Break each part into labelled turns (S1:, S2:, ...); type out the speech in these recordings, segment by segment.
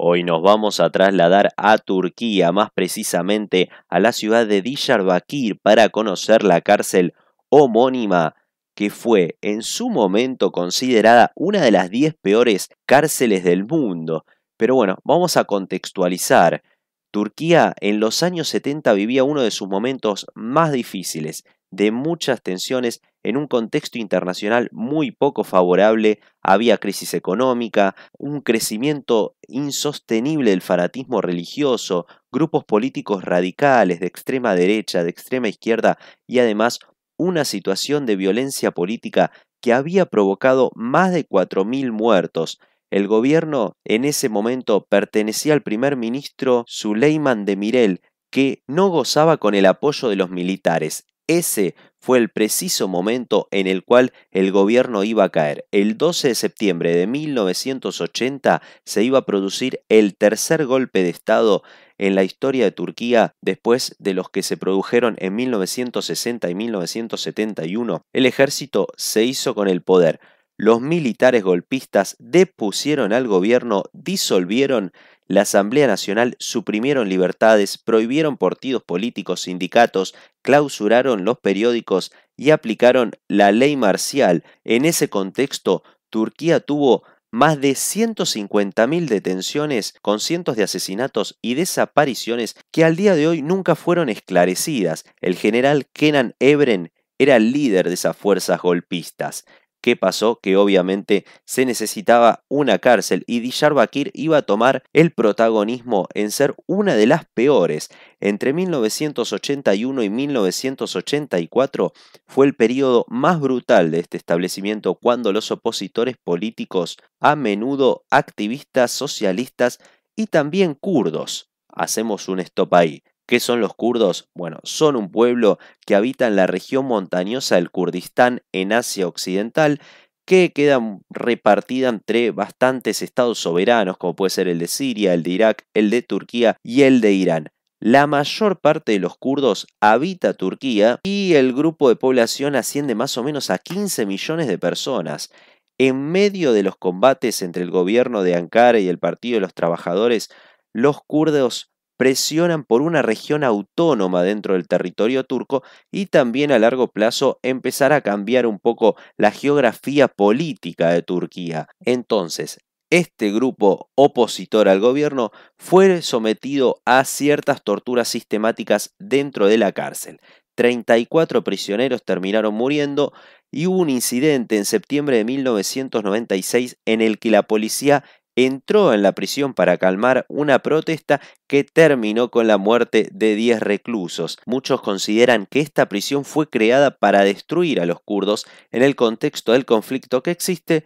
S1: Hoy nos vamos a trasladar a Turquía, más precisamente a la ciudad de Diyarbakir, para conocer la cárcel homónima, que fue en su momento considerada una de las 10 peores cárceles del mundo. Pero bueno, vamos a contextualizar. Turquía en los años 70 vivía uno de sus momentos más difíciles de muchas tensiones en un contexto internacional muy poco favorable, había crisis económica, un crecimiento insostenible del fanatismo religioso, grupos políticos radicales de extrema derecha, de extrema izquierda y además una situación de violencia política que había provocado más de 4.000 muertos. El gobierno en ese momento pertenecía al primer ministro Suleiman Mirel, que no gozaba con el apoyo de los militares. Ese fue el preciso momento en el cual el gobierno iba a caer. El 12 de septiembre de 1980 se iba a producir el tercer golpe de Estado en la historia de Turquía después de los que se produjeron en 1960 y 1971. El ejército se hizo con el poder. Los militares golpistas depusieron al gobierno, disolvieron la Asamblea Nacional suprimieron libertades, prohibieron partidos políticos, sindicatos, clausuraron los periódicos y aplicaron la ley marcial. En ese contexto, Turquía tuvo más de 150.000 detenciones con cientos de asesinatos y desapariciones que al día de hoy nunca fueron esclarecidas. El general Kenan Ebren era el líder de esas fuerzas golpistas. ¿Qué pasó? Que obviamente se necesitaba una cárcel y Diyarbakir iba a tomar el protagonismo en ser una de las peores. Entre 1981 y 1984 fue el periodo más brutal de este establecimiento cuando los opositores políticos, a menudo activistas socialistas y también kurdos, hacemos un stop ahí, ¿Qué son los kurdos? Bueno, son un pueblo que habita en la región montañosa del Kurdistán en Asia Occidental que queda repartida entre bastantes estados soberanos, como puede ser el de Siria, el de Irak, el de Turquía y el de Irán. La mayor parte de los kurdos habita Turquía y el grupo de población asciende más o menos a 15 millones de personas. En medio de los combates entre el gobierno de Ankara y el Partido de los Trabajadores, los kurdos presionan por una región autónoma dentro del territorio turco y también a largo plazo empezar a cambiar un poco la geografía política de Turquía. Entonces, este grupo opositor al gobierno fue sometido a ciertas torturas sistemáticas dentro de la cárcel. 34 prisioneros terminaron muriendo y hubo un incidente en septiembre de 1996 en el que la policía entró en la prisión para calmar una protesta que terminó con la muerte de 10 reclusos. Muchos consideran que esta prisión fue creada para destruir a los kurdos en el contexto del conflicto que existe,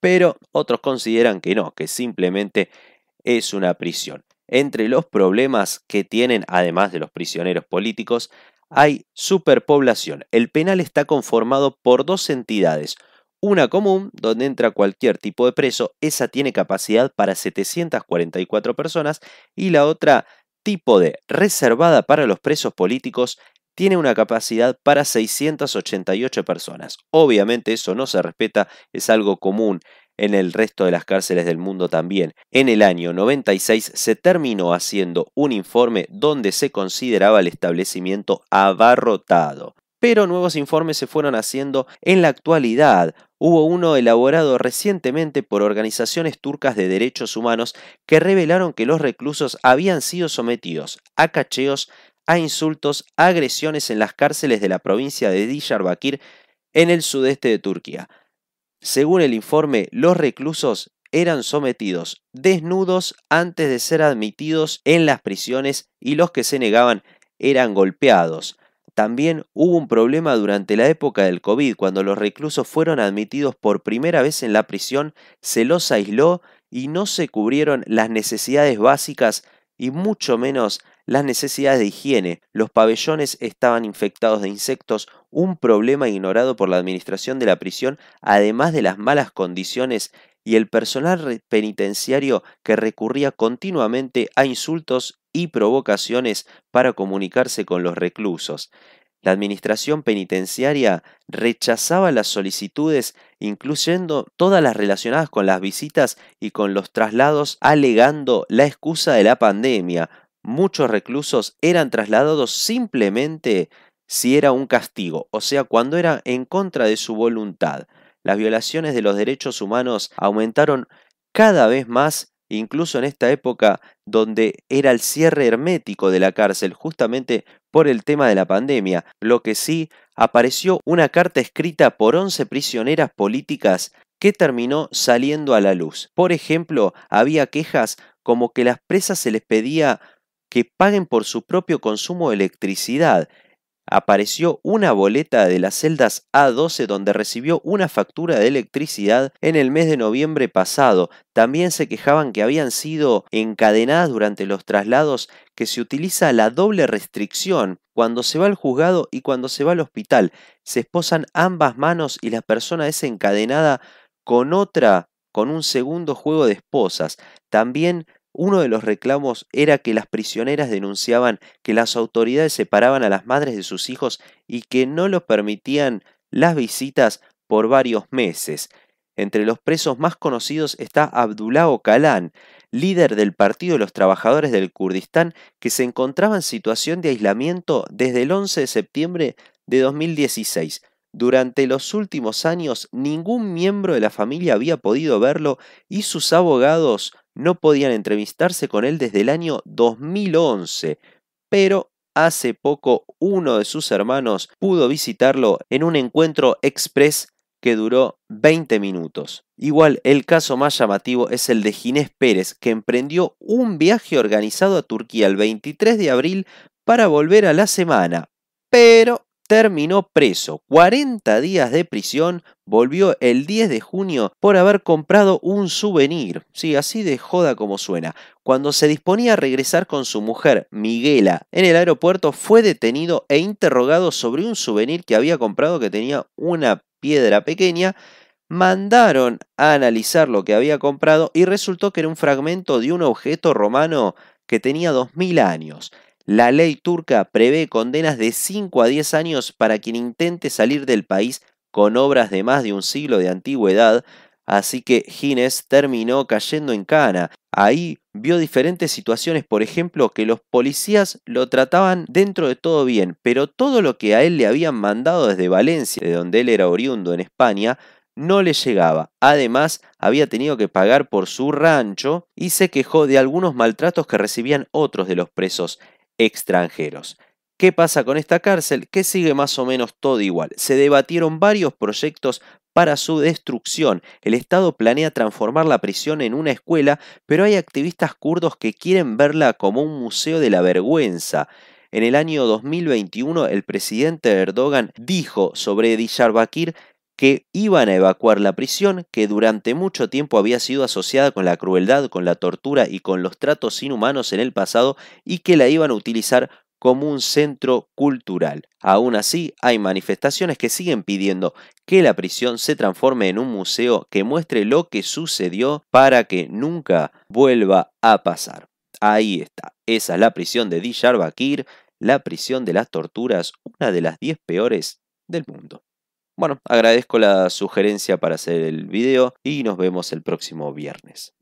S1: pero otros consideran que no, que simplemente es una prisión. Entre los problemas que tienen, además de los prisioneros políticos, hay superpoblación. El penal está conformado por dos entidades, una común, donde entra cualquier tipo de preso, esa tiene capacidad para 744 personas, y la otra, tipo de reservada para los presos políticos, tiene una capacidad para 688 personas. Obviamente eso no se respeta, es algo común en el resto de las cárceles del mundo también. En el año 96 se terminó haciendo un informe donde se consideraba el establecimiento abarrotado pero nuevos informes se fueron haciendo en la actualidad. Hubo uno elaborado recientemente por organizaciones turcas de derechos humanos que revelaron que los reclusos habían sido sometidos a cacheos, a insultos, a agresiones en las cárceles de la provincia de Diyarbakir en el sudeste de Turquía. Según el informe, los reclusos eran sometidos desnudos antes de ser admitidos en las prisiones y los que se negaban eran golpeados. También hubo un problema durante la época del COVID, cuando los reclusos fueron admitidos por primera vez en la prisión, se los aisló y no se cubrieron las necesidades básicas y mucho menos las necesidades de higiene. Los pabellones estaban infectados de insectos, un problema ignorado por la administración de la prisión, además de las malas condiciones y el personal penitenciario que recurría continuamente a insultos y provocaciones para comunicarse con los reclusos. La administración penitenciaria rechazaba las solicitudes, incluyendo todas las relacionadas con las visitas y con los traslados, alegando la excusa de la pandemia. Muchos reclusos eran trasladados simplemente si era un castigo, o sea, cuando era en contra de su voluntad las violaciones de los derechos humanos aumentaron cada vez más, incluso en esta época donde era el cierre hermético de la cárcel, justamente por el tema de la pandemia. Lo que sí, apareció una carta escrita por 11 prisioneras políticas que terminó saliendo a la luz. Por ejemplo, había quejas como que las presas se les pedía que paguen por su propio consumo de electricidad apareció una boleta de las celdas A12 donde recibió una factura de electricidad en el mes de noviembre pasado. También se quejaban que habían sido encadenadas durante los traslados que se utiliza la doble restricción cuando se va al juzgado y cuando se va al hospital. Se esposan ambas manos y la persona es encadenada con otra con un segundo juego de esposas. También uno de los reclamos era que las prisioneras denunciaban que las autoridades separaban a las madres de sus hijos y que no los permitían las visitas por varios meses. Entre los presos más conocidos está Abdullah Ocalan, líder del Partido de los Trabajadores del Kurdistán, que se encontraba en situación de aislamiento desde el 11 de septiembre de 2016. Durante los últimos años ningún miembro de la familia había podido verlo y sus abogados no podían entrevistarse con él desde el año 2011, pero hace poco uno de sus hermanos pudo visitarlo en un encuentro express que duró 20 minutos. Igual, el caso más llamativo es el de Ginés Pérez, que emprendió un viaje organizado a Turquía el 23 de abril para volver a la semana, pero terminó preso. 40 días de prisión volvió el 10 de junio por haber comprado un souvenir. Sí, así de joda como suena. Cuando se disponía a regresar con su mujer, Miguela, en el aeropuerto fue detenido e interrogado sobre un souvenir que había comprado que tenía una piedra pequeña mandaron a analizar lo que había comprado y resultó que era un fragmento de un objeto romano que tenía 2000 años. La ley turca prevé condenas de 5 a 10 años para quien intente salir del país con obras de más de un siglo de antigüedad, así que Gines terminó cayendo en cana. Ahí vio diferentes situaciones, por ejemplo, que los policías lo trataban dentro de todo bien, pero todo lo que a él le habían mandado desde Valencia, de donde él era oriundo en España, no le llegaba. Además, había tenido que pagar por su rancho y se quejó de algunos maltratos que recibían otros de los presos extranjeros. ¿Qué pasa con esta cárcel? Que sigue más o menos todo igual. Se debatieron varios proyectos para su destrucción. El Estado planea transformar la prisión en una escuela, pero hay activistas kurdos que quieren verla como un museo de la vergüenza. En el año 2021, el presidente Erdogan dijo sobre Diyarbakir que iban a evacuar la prisión que durante mucho tiempo había sido asociada con la crueldad, con la tortura y con los tratos inhumanos en el pasado y que la iban a utilizar como un centro cultural. Aún así, hay manifestaciones que siguen pidiendo que la prisión se transforme en un museo que muestre lo que sucedió para que nunca vuelva a pasar. Ahí está, esa es la prisión de Diyarbakir, la prisión de las torturas, una de las 10 peores del mundo. Bueno, agradezco la sugerencia para hacer el video y nos vemos el próximo viernes.